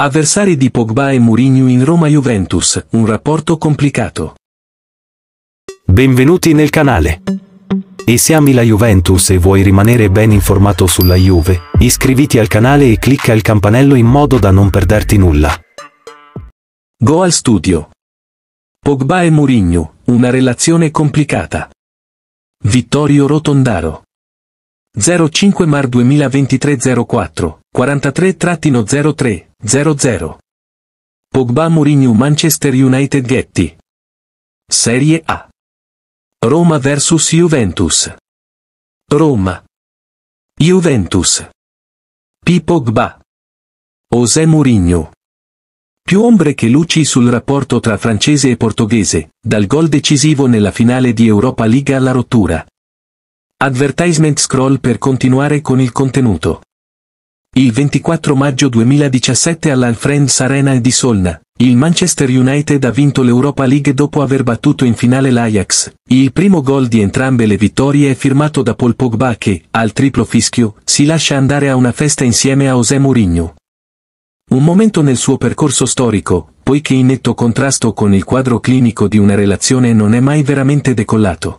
Avversari di Pogba e Mourinho in Roma-Juventus, un rapporto complicato. Benvenuti nel canale. E se ami la Juventus e vuoi rimanere ben informato sulla Juve, iscriviti al canale e clicca il campanello in modo da non perderti nulla. Go al studio. Pogba e Mourinho, una relazione complicata. Vittorio Rotondaro. 05 Mar 2023 04, 43-03, 0-0. Pogba Mourinho Manchester United Getty. Serie A. Roma vs Juventus. Roma. Juventus. P. Pogba. José Mourinho. Più ombre che luci sul rapporto tra francese e portoghese, dal gol decisivo nella finale di Europa League alla rottura. Advertisement scroll per continuare con il contenuto. Il 24 maggio 2017 all'Alfriends Arena di Solna, il Manchester United ha vinto l'Europa League dopo aver battuto in finale l'Ajax. Il primo gol di entrambe le vittorie è firmato da Paul Pogba che, al triplo fischio, si lascia andare a una festa insieme a José Mourinho. Un momento nel suo percorso storico, poiché in netto contrasto con il quadro clinico di una relazione non è mai veramente decollato.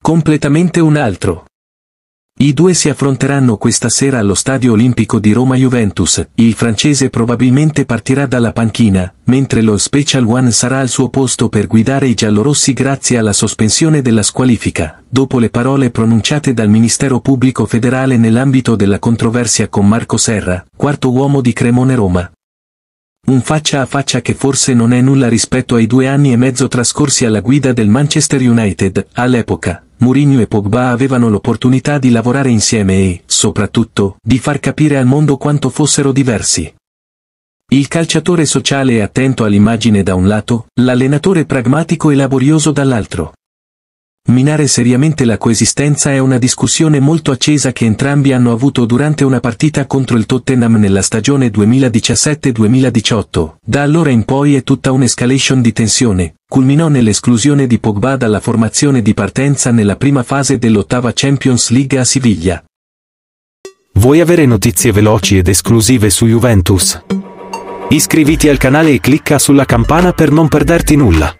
Completamente un altro. I due si affronteranno questa sera allo Stadio Olimpico di Roma Juventus, il francese probabilmente partirà dalla panchina, mentre lo Special One sarà al suo posto per guidare i giallorossi grazie alla sospensione della squalifica, dopo le parole pronunciate dal Ministero Pubblico Federale nell'ambito della controversia con Marco Serra, quarto uomo di Cremone Roma. Un faccia a faccia che forse non è nulla rispetto ai due anni e mezzo trascorsi alla guida del Manchester United, all'epoca, Mourinho e Pogba avevano l'opportunità di lavorare insieme e, soprattutto, di far capire al mondo quanto fossero diversi. Il calciatore sociale e attento all'immagine da un lato, l'allenatore pragmatico e laborioso dall'altro. Minare seriamente la coesistenza è una discussione molto accesa che entrambi hanno avuto durante una partita contro il Tottenham nella stagione 2017-2018. Da allora in poi è tutta un'escalation di tensione, culminò nell'esclusione di Pogba dalla formazione di partenza nella prima fase dell'ottava Champions League a Siviglia. Vuoi avere notizie veloci ed esclusive su Juventus? Iscriviti al canale e clicca sulla campana per non perderti nulla.